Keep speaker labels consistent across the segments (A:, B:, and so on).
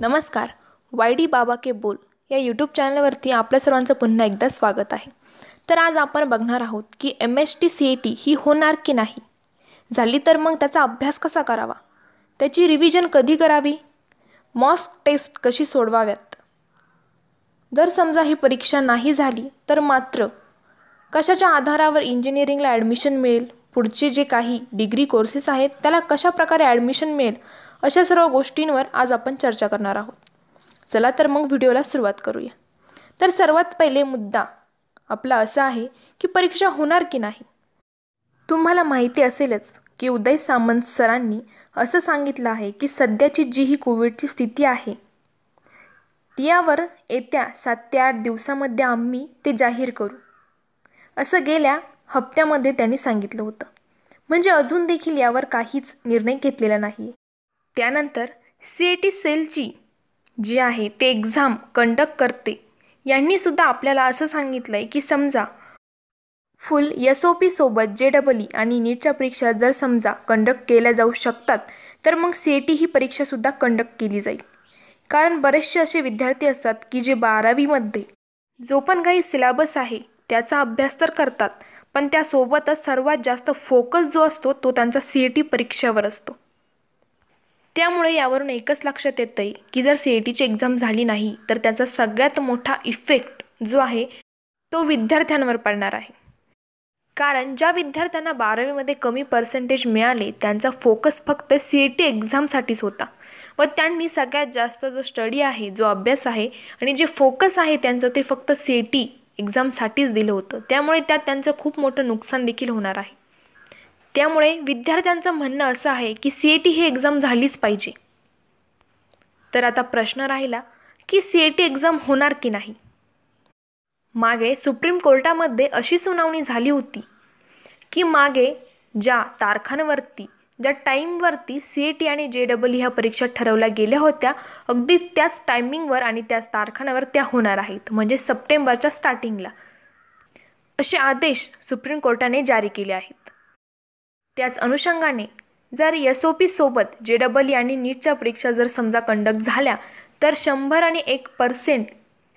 A: नमस्कार Y D बाबा के बोल या यूट्यूब चॅनलवरती आपल्या सर्वांचं पुन्हा एकदा स्वागत आहे तर आज आपण बघणार आहोत की M S T C A T ही होणार की नाही झाली तर मग त्याचा अभ्यास कसा करावा त्याची रिव्हिजन कधी करावी मॉस्क टेस्ट कशी सोडवाव्यात जर समजा ही परीक्षा नाही झाली तर मात्र कशाच्या आधारावर इंजिनिअरिंगला ॲडमिशन मिळेल पुढचे जे काही डिग्री कोर्सेस आहेत त्याला कशा प्रकारे ॲडमिशन मिळेल अशा सर्व गोष्टींवर आज आपण चर्चा करणार आहोत चला तर मग व्हिडिओला सुरुवात करूया तर सर्वात पहिले मुद्दा आपला असा आहे की परीक्षा होणार की नाही तुम्हाला माहिती असेलच की उदय सामंत सरांनी असं सांगितलं आहे की सध्याची जी ही कोविडची स्थिती आहे यावर येत्या सात ते आठ दिवसामध्ये आम्ही ते जाहीर करू असं गेल्या हप्त्यामध्ये त्यांनी सांगितलं होतं म्हणजे अजून देखील यावर काहीच निर्णय घेतलेला नाही त्यानंतर सी ए टी सेलची जी आहे ते एक्झाम कंडक्ट करते यांनीसुद्धा आपल्याला असं सांगितलं आहे की समजा फुल एस ओ पीसोबत जे डबल ई आणि नीटच्या परीक्षा जर समजा कंडक्ट केल्या जाऊ शकतात तर मग सी ए टी ही परीक्षासुद्धा कंडक्ट केली जाईल कारण बरेचसे असे विद्यार्थी असतात की जे बारावीमध्ये जो पण काही सिलेबस आहे त्याचा अभ्यास तर करतात पण त्यासोबतच सर्वात जास्त फोकस जो असतो तो त्यांचा सी ए टी परीक्षेवर असतो त्यामुळे यावरून एकच लक्षात येतं आहे की जर सी ए टीची एक्झाम झाली नाही तर त्याचा सगळ्यात मोठा इफेक्ट जो आहे तो विद्यार्थ्यांवर पडणार आहे कारण ज्या विद्यार्थ्यांना बारावीमध्ये कमी पर्सेंटेज मिळाले त्यांचा फोकस फक्त सी ए e टी एक्झामसाठीच होता व त्यांनी सगळ्यात जास्त जो स्टडी आहे जो अभ्यास आहे आणि जे फोकस आहे त्यांचं ते फक्त सी ई टी एक्झामसाठीच दिलं होतं त्यामुळे त्यात त्यांचं खूप मोठं नुकसान देखील होणार आहे त्यामुळे विद्यार्थ्यांचं म्हणणं असं आहे की सी ए टी ही एक्झाम झालीच पाहिजे तर आता प्रश्न राहिला की सी ए टी एक्झाम होणार की नाही मागे सुप्रीम कोर्टामध्ये अशी सुनावणी झाली होती की मागे ज्या तारखांवरती ज्या टाईमवरती सी ए टी आणि जे डबल ह्या परीक्षा ठरवल्या गेल्या होत्या अगदी त्याच टायमिंगवर आणि त्याच तारखांवर त्या होणार आहेत म्हणजे सप्टेंबरच्या स्टार्टिंगला असे आदेश सुप्रीम कोर्टाने जारी केले आहेत त्याच अनुषंगाने जर एस ओ पीसोबत जे डबल ई आणि नीटच्या परीक्षा जर समजा कंडक्ट झाल्या तर शंभर आणि एक पर्सेंट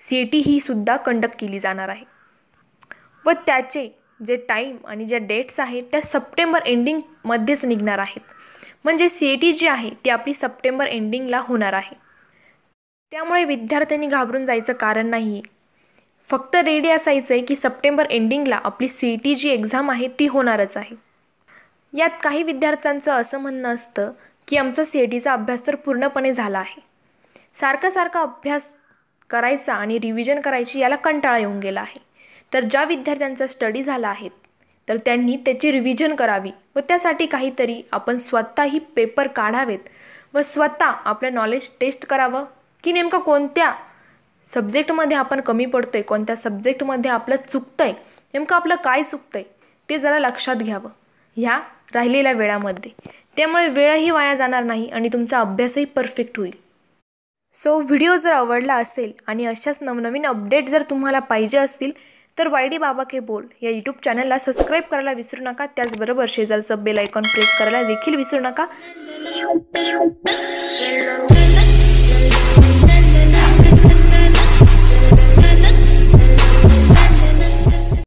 A: सी ए टी ही सुद्धा कंडक्ट केली जाणार आहे व त्याचे जे टाईम आणि ज्या डेट्स आहेत त्या सप्टेंबर एंडिंगमध्येच निघणार आहेत म्हणजे सी ए टी जी आहे ती आपली सप्टेंबर एंडिंगला होणार आहे त्यामुळे विद्यार्थ्यांनी घाबरून जायचं कारण नाही फक्त रेडी असायचं आहे की सप्टेंबर एंडिंगला आपली सी ई टी जी एक्झाम आहे ती होणारच आहे यात काही विद्यार्थ्यांचं असं म्हणणं असतं की आमचा सी ई टीचा अभ्यास तर पूर्णपणे झाला आहे सारखा सारखा अभ्यास करायचा आणि रिव्हिजन करायची याला कंटाळा येऊन गेला आहे तर ज्या विद्यार्थ्यांचा स्टडी झाला आहे तर त्यांनी त्याची रिव्हिजन करावी व त्यासाठी काहीतरी आपण स्वतःही पेपर काढावेत व स्वतः आपलं नॉलेज टेस्ट करावं की नेमकं कोणत्या सब्जेक्टमध्ये आपण कमी पडतो आहे कोणत्या सब्जेक्टमध्ये आपलं चुकतं आहे नेमकं आपलं काय चुकतं आहे ते जरा लक्षात घ्यावं ह्या राहिलेल्या वेळामध्ये त्यामुळे वेळही वाया जाणार नाही आणि तुमचा अभ्यासही परफेक्ट होईल सो व्हिडिओ जर आवडला असेल आणि अशाच नवनवीन अपडेट जर तुम्हाला पाहिजे असतील तर वायडी बाबा के बोल या यूट्यूब चॅनलला सबस्क्राईब करायला विसरू नका त्याचबरोबर शेजारचं बेल आयकॉन प्रेस करायला देखील विसरू नका